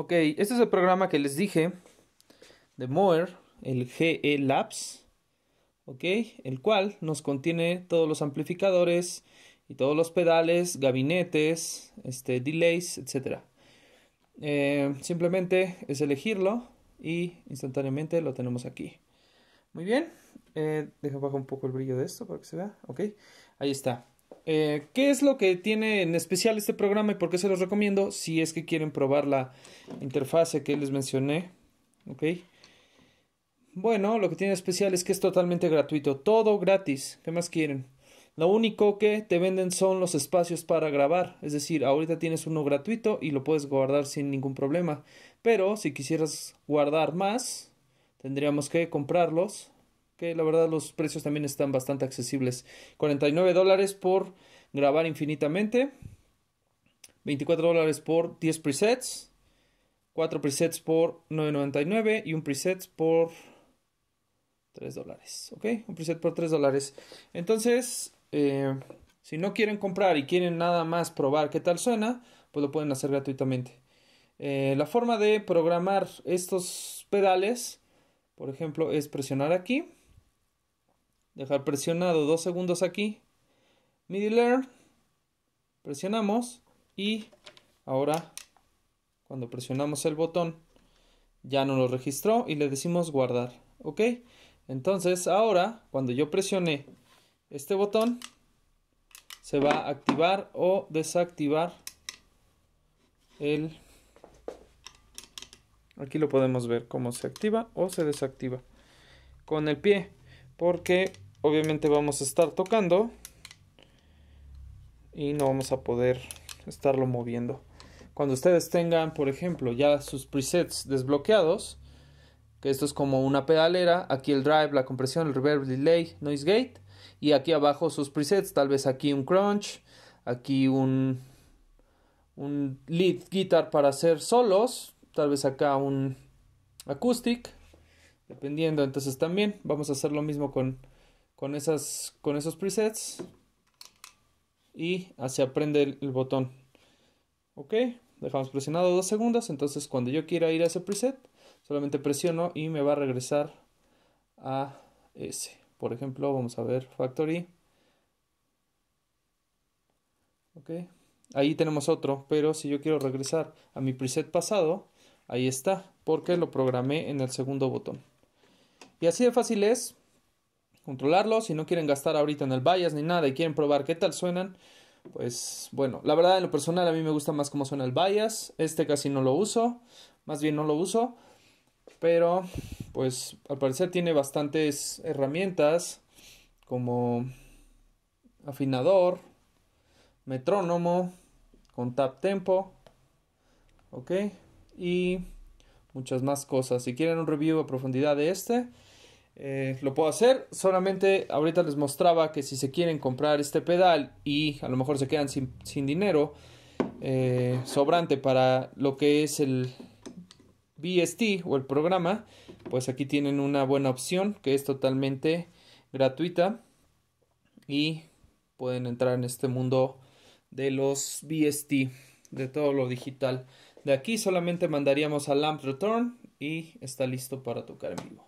Ok, este es el programa que les dije de Moer, el GE Labs, ok, el cual nos contiene todos los amplificadores y todos los pedales, gabinetes, este, delays, etc. Eh, simplemente es elegirlo y instantáneamente lo tenemos aquí. Muy bien, eh, deja bajo un poco el brillo de esto para que se vea, ok, ahí está. Eh, ¿Qué es lo que tiene en especial este programa y por qué se los recomiendo? Si es que quieren probar la interfase que les mencioné. Bueno, lo que tiene especial es que es totalmente gratuito. Todo gratis. ¿Qué más quieren? Lo único que te venden son los espacios para grabar. Es decir, ahorita tienes uno gratuito y lo puedes guardar sin ningún problema. Pero si quisieras guardar más, tendríamos que comprarlos que la verdad los precios también están bastante accesibles. 49 dólares por grabar infinitamente, 24 dólares por 10 presets, 4 presets por 9.99 y un preset por 3 dólares, ¿ok? Un preset por 3 dólares. Entonces, eh, si no quieren comprar y quieren nada más probar qué tal suena, pues lo pueden hacer gratuitamente. Eh, la forma de programar estos pedales, por ejemplo, es presionar aquí dejar presionado dos segundos aquí, MIDI presionamos y ahora cuando presionamos el botón ya no lo registró y le decimos guardar, ¿ok? Entonces ahora cuando yo presione este botón se va a activar o desactivar el aquí lo podemos ver cómo se activa o se desactiva con el pie porque obviamente vamos a estar tocando y no vamos a poder estarlo moviendo. Cuando ustedes tengan, por ejemplo, ya sus presets desbloqueados, que esto es como una pedalera, aquí el drive, la compresión, el reverb, delay, noise gate, y aquí abajo sus presets, tal vez aquí un crunch, aquí un, un lead guitar para hacer solos, tal vez acá un acoustic, dependiendo, entonces también vamos a hacer lo mismo con con, esas, con esos presets y así aprende el, el botón. Ok, dejamos presionado dos segundos, entonces cuando yo quiera ir a ese preset, solamente presiono y me va a regresar a ese. Por ejemplo, vamos a ver Factory. Ok, ahí tenemos otro, pero si yo quiero regresar a mi preset pasado, ahí está, porque lo programé en el segundo botón. Y así de fácil es, controlarlo. Si no quieren gastar ahorita en el bias ni nada y quieren probar qué tal suenan, pues bueno, la verdad en lo personal a mí me gusta más cómo suena el bias. Este casi no lo uso, más bien no lo uso. Pero pues al parecer tiene bastantes herramientas como afinador, metrónomo, con tap tempo, ok, y muchas más cosas. Si quieren un review a profundidad de este, eh, lo puedo hacer. Solamente ahorita les mostraba que si se quieren comprar este pedal y a lo mejor se quedan sin, dinero eh, sobrante para lo que es el BST o el programa, pues aquí tienen una buena opción que es totalmente gratuita y pueden entrar en este mundo de los BST, de todo lo digital. De aquí solamente mandaríamos a Lamp Return y está listo para tocar en vivo.